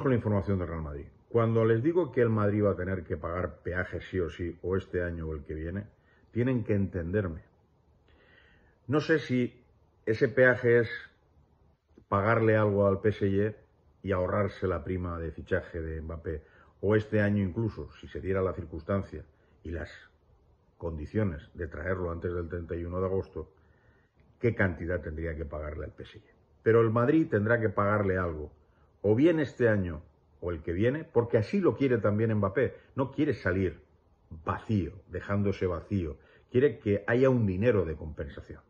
con la información del Real Madrid. Cuando les digo que el Madrid va a tener que pagar peaje sí o sí, o este año o el que viene, tienen que entenderme. No sé si ese peaje es pagarle algo al PSG y ahorrarse la prima de fichaje de Mbappé, o este año incluso, si se diera la circunstancia y las condiciones de traerlo antes del 31 de agosto, qué cantidad tendría que pagarle al PSG. Pero el Madrid tendrá que pagarle algo o bien este año o el que viene, porque así lo quiere también Mbappé. No quiere salir vacío, dejándose vacío. Quiere que haya un dinero de compensación.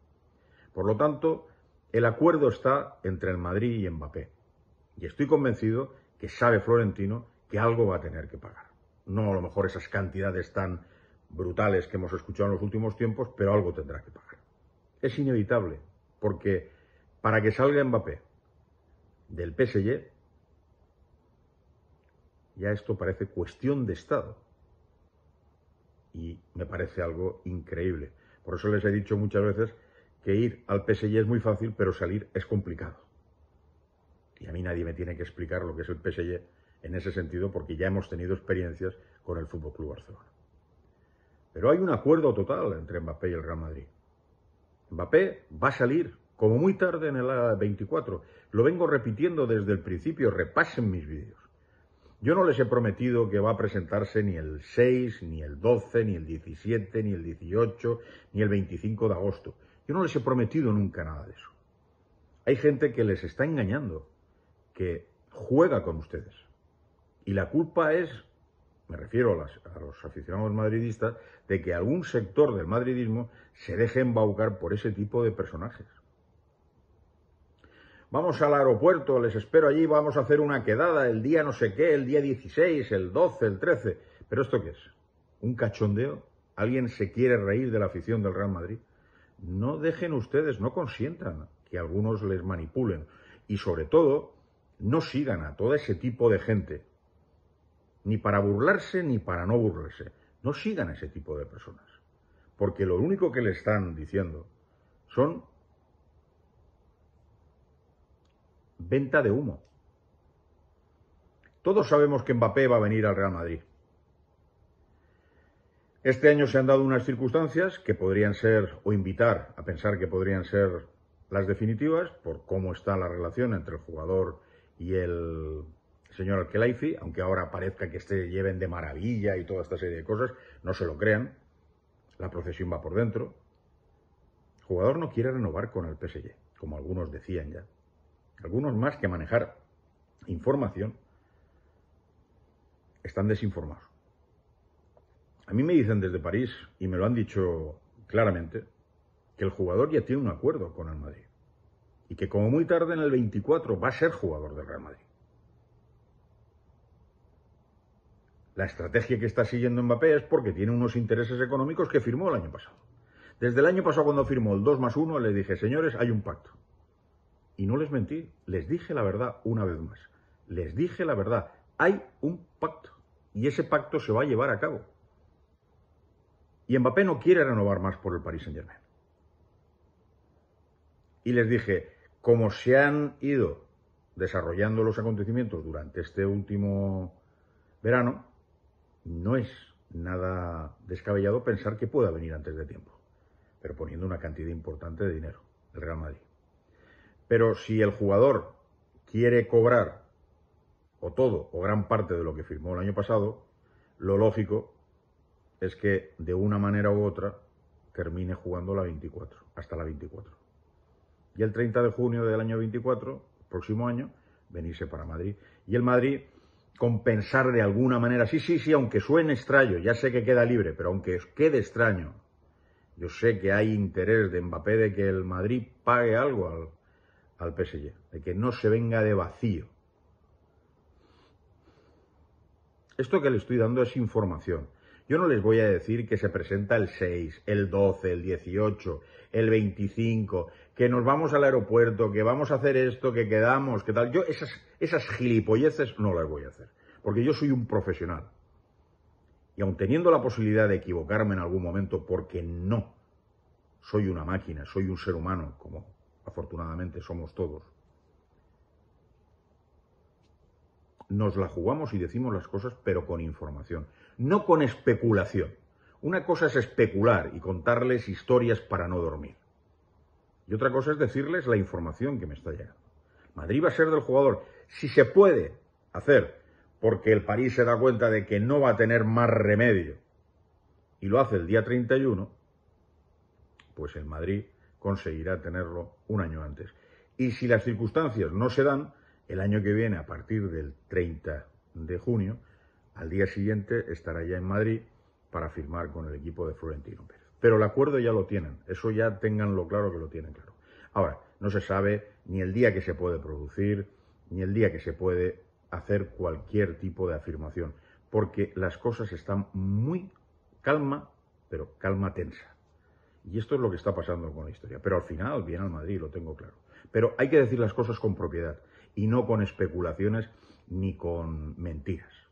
Por lo tanto, el acuerdo está entre el Madrid y Mbappé. Y estoy convencido que sabe Florentino que algo va a tener que pagar. No a lo mejor esas cantidades tan brutales que hemos escuchado en los últimos tiempos, pero algo tendrá que pagar. Es inevitable, porque para que salga Mbappé del PSG ya esto parece cuestión de Estado. Y me parece algo increíble. Por eso les he dicho muchas veces que ir al PSG es muy fácil, pero salir es complicado. Y a mí nadie me tiene que explicar lo que es el PSG en ese sentido, porque ya hemos tenido experiencias con el Fútbol Club Barcelona. Pero hay un acuerdo total entre Mbappé y el Real Madrid. Mbappé va a salir como muy tarde en el 24. Lo vengo repitiendo desde el principio, repasen mis vídeos. Yo no les he prometido que va a presentarse ni el 6, ni el 12, ni el 17, ni el 18, ni el 25 de agosto. Yo no les he prometido nunca nada de eso. Hay gente que les está engañando, que juega con ustedes. Y la culpa es, me refiero a, a los aficionados madridistas, de que algún sector del madridismo se deje embaucar por ese tipo de personajes vamos al aeropuerto, les espero allí, vamos a hacer una quedada el día no sé qué, el día 16, el 12, el 13. ¿Pero esto qué es? ¿Un cachondeo? ¿Alguien se quiere reír de la afición del Real Madrid? No dejen ustedes, no consientan que algunos les manipulen. Y sobre todo, no sigan a todo ese tipo de gente. Ni para burlarse ni para no burlarse. No sigan a ese tipo de personas. Porque lo único que le están diciendo son Venta de humo. Todos sabemos que Mbappé va a venir al Real Madrid. Este año se han dado unas circunstancias que podrían ser o invitar a pensar que podrían ser las definitivas por cómo está la relación entre el jugador y el señor Alkelaifi, aunque ahora parezca que se lleven de maravilla y toda esta serie de cosas, no se lo crean. La procesión va por dentro. El jugador no quiere renovar con el PSG, como algunos decían ya algunos más que manejar información, están desinformados. A mí me dicen desde París, y me lo han dicho claramente, que el jugador ya tiene un acuerdo con el Madrid. Y que como muy tarde en el 24 va a ser jugador del Real Madrid. La estrategia que está siguiendo Mbappé es porque tiene unos intereses económicos que firmó el año pasado. Desde el año pasado cuando firmó el 2 más 1 le dije, señores, hay un pacto. Y no les mentí, les dije la verdad una vez más. Les dije la verdad. Hay un pacto y ese pacto se va a llevar a cabo. Y Mbappé no quiere renovar más por el Paris Saint-Germain. Y les dije, como se han ido desarrollando los acontecimientos durante este último verano, no es nada descabellado pensar que pueda venir antes de tiempo, pero poniendo una cantidad importante de dinero, el Real Madrid. Pero si el jugador quiere cobrar o todo o gran parte de lo que firmó el año pasado, lo lógico es que de una manera u otra termine jugando la 24, hasta la 24. Y el 30 de junio del año 24, próximo año, venirse para Madrid. Y el Madrid compensar de alguna manera, sí, sí, sí, aunque suene extraño, ya sé que queda libre, pero aunque quede extraño, yo sé que hay interés de Mbappé de que el Madrid pague algo al al PSG, de que no se venga de vacío. Esto que le estoy dando es información. Yo no les voy a decir que se presenta el 6, el 12, el 18, el 25, que nos vamos al aeropuerto, que vamos a hacer esto, que quedamos, que tal. Yo esas, esas gilipolleces no las voy a hacer, porque yo soy un profesional. Y aun teniendo la posibilidad de equivocarme en algún momento, porque no soy una máquina, soy un ser humano, como afortunadamente somos todos, nos la jugamos y decimos las cosas, pero con información, no con especulación. Una cosa es especular y contarles historias para no dormir. Y otra cosa es decirles la información que me está llegando. Madrid va a ser del jugador. Si se puede hacer, porque el París se da cuenta de que no va a tener más remedio, y lo hace el día 31, pues el Madrid conseguirá tenerlo un año antes. Y si las circunstancias no se dan, el año que viene, a partir del 30 de junio, al día siguiente estará ya en Madrid para firmar con el equipo de Florentino Pérez. Pero el acuerdo ya lo tienen, eso ya tenganlo claro que lo tienen claro. Ahora, no se sabe ni el día que se puede producir, ni el día que se puede hacer cualquier tipo de afirmación, porque las cosas están muy calma, pero calma tensa. Y esto es lo que está pasando con la historia. Pero al final viene al Madrid, lo tengo claro. Pero hay que decir las cosas con propiedad y no con especulaciones ni con mentiras.